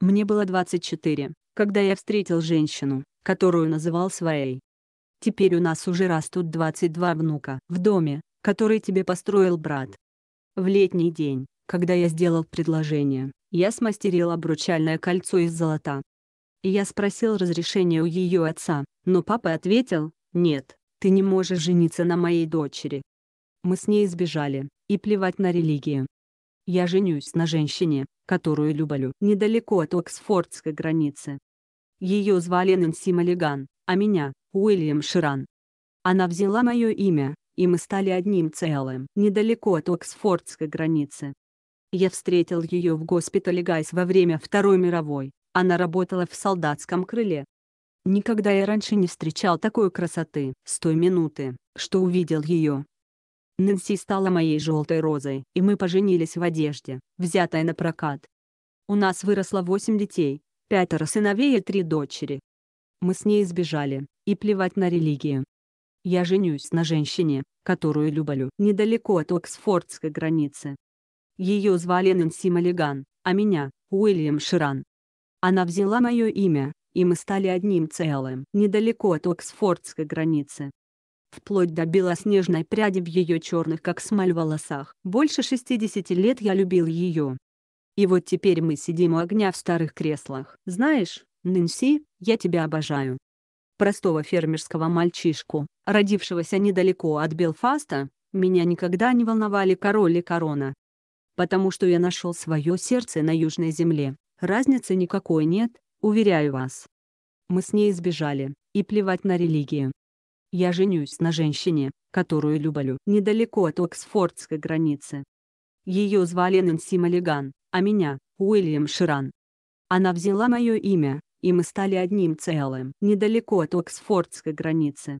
Мне было 24, когда я встретил женщину, которую называл своей. Теперь у нас уже растут 22 внука в доме, который тебе построил брат. В летний день, когда я сделал предложение, я смастерил обручальное кольцо из золота. И я спросил разрешения у ее отца, но папа ответил, «Нет, ты не можешь жениться на моей дочери». Мы с ней сбежали, и плевать на религию, я женюсь на женщине, которую люблю, недалеко от Оксфордской границы. Ее звали Нэнси Малиган, а меня – Уильям Ширан. Она взяла мое имя, и мы стали одним целым, недалеко от Оксфордской границы. Я встретил ее в госпитале Гайс во время Второй мировой, она работала в солдатском крыле. Никогда я раньше не встречал такой красоты. С той минуты, что увидел ее, Нэнси стала моей желтой розой, и мы поженились в одежде, взятой на прокат. У нас выросло восемь детей, пятеро сыновей и три дочери. Мы с ней сбежали, и плевать на религию. Я женюсь на женщине, которую люблю, недалеко от Оксфордской границы. Ее звали Нэнси Малиган, а меня – Уильям Ширан. Она взяла мое имя, и мы стали одним целым, недалеко от Оксфордской границы вплоть до белоснежной пряди в ее черных как смоль волосах. Больше 60 лет я любил ее. И вот теперь мы сидим у огня в старых креслах. Знаешь, Нэнси, я тебя обожаю. Простого фермерского мальчишку, родившегося недалеко от Белфаста, меня никогда не волновали король и корона. Потому что я нашел свое сердце на Южной земле. Разницы никакой нет, уверяю вас. Мы с ней сбежали, и плевать на религию. Я женюсь на женщине, которую люблю недалеко от Оксфордской границы. Ее звали Нэнси Малиган, а меня – Уильям Ширан. Она взяла мое имя, и мы стали одним целым недалеко от Оксфордской границы.